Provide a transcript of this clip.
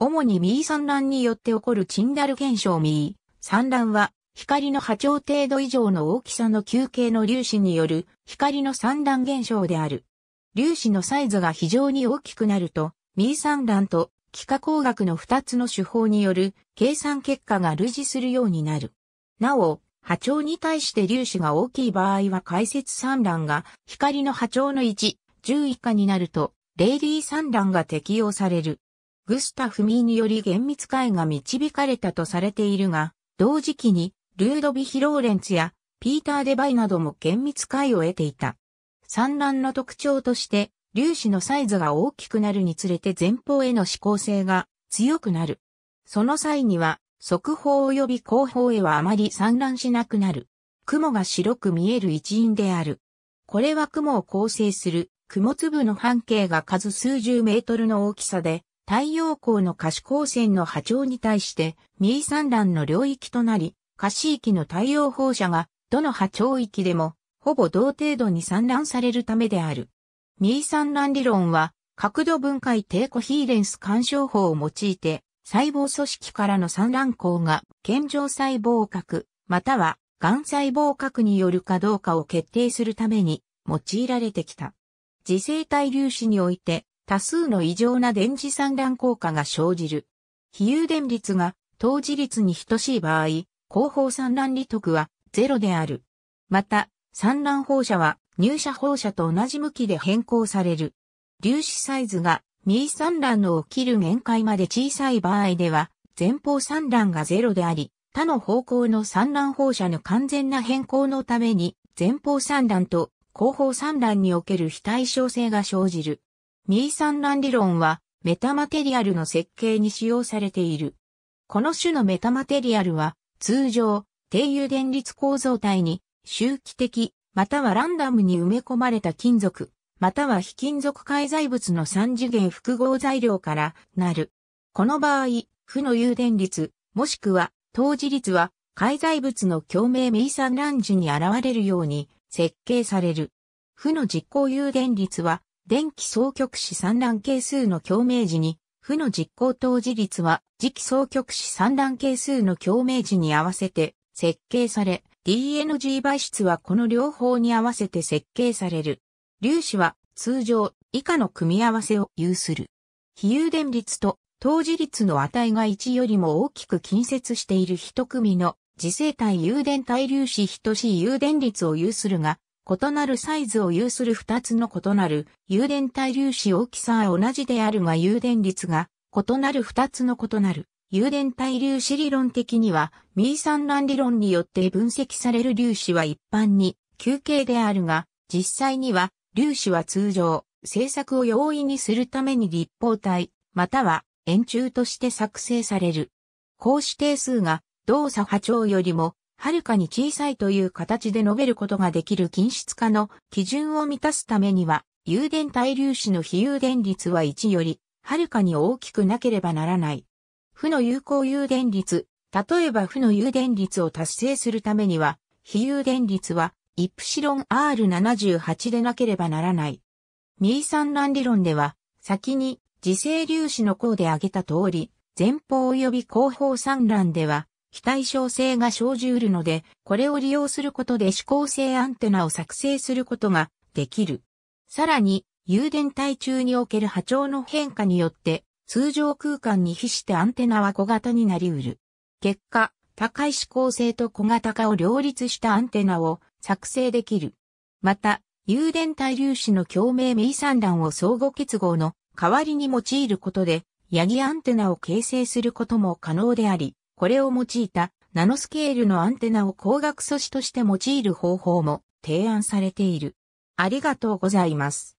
主にミー散乱によって起こるチンダル現象ミー。散乱は、光の波長程度以上の大きさの球形の粒子による光の散乱現象である。粒子のサイズが非常に大きくなると、ミー散乱と幾何工学の2つの手法による計算結果が類似するようになる。なお、波長に対して粒子が大きい場合は解説散乱が光の波長の1、10以下になると、レイリー散乱が適用される。グスタフ・ミーにより厳密化へが導かれたとされているが、同時期にルードヴィヒ・ローレンツやピーター・デバイなども厳密化を得ていた。産卵の特徴として、粒子のサイズが大きくなるにつれて前方への指向性が強くなる。その際には、側方及び後方へはあまり散乱しなくなる。雲が白く見える一因である。これは雲を構成する雲粒の半径が数数十メートルの大きさで、太陽光の可視光線の波長に対して、ミー産卵の領域となり、可視域の太陽放射が、どの波長域でも、ほぼ同程度に産卵されるためである。ミー産卵理論は、角度分解低コヒーレンス干渉法を用いて、細胞組織からの産卵光が、健常細胞核、または、癌細胞核によるかどうかを決定するために、用いられてきた。自生体粒子において、多数の異常な電磁散乱効果が生じる。比有電率が当時率に等しい場合、後方散乱利得はゼロである。また、散乱放射は入射放射と同じ向きで変更される。粒子サイズが右散乱の起きる限界まで小さい場合では、前方散乱がゼロであり、他の方向の散乱放射の完全な変更のために、前方散乱と後方散乱における非対称性が生じる。ミーラン理論はメタマテリアルの設計に使用されている。この種のメタマテリアルは通常低油電率構造体に周期的またはランダムに埋め込まれた金属または非金属介在物の三次元複合材料からなる。この場合、負の油電率もしくは当時率は介在物の共鳴ミーラン時に現れるように設計される。負の実行油電率は電気総極子散乱係数の共鳴時に、負の実行当時率は、磁気総極子散乱係数の共鳴時に合わせて設計され、DNG 倍質はこの両方に合わせて設計される。粒子は通常以下の組み合わせを有する。非有電率と当時率の値が1よりも大きく近接している一組の次性体有電対粒子等しい有電率を有するが、異なるサイズを有する2つの異なる誘電対粒子大きさは同じであるが誘電率が異なる2つの異なる誘電対粒子理論的にはミーラン理論によって分析される粒子は一般に球形であるが実際には粒子は通常政作を容易にするために立方体または円柱として作成される。こう指定数が動作波長よりもはるかに小さいという形で述べることができる均質化の基準を満たすためには、有電対粒子の非有電率は1より、はるかに大きくなければならない。負の有効有電率、例えば負の有電率を達成するためには、非有電率は、イプシロン R78 でなければならない。ミーラン理論では、先に、磁性粒子の項で挙げた通り、前方及び後方散乱では、非対称性が生じうるので、これを利用することで指向性アンテナを作成することができる。さらに、有電体中における波長の変化によって、通常空間に比してアンテナは小型になりうる。結果、高い指向性と小型化を両立したアンテナを作成できる。また、有電体粒子の共鳴未散乱を相互結合の代わりに用いることで、ヤギアンテナを形成することも可能であり、これを用いたナノスケールのアンテナを光学素子として用いる方法も提案されている。ありがとうございます。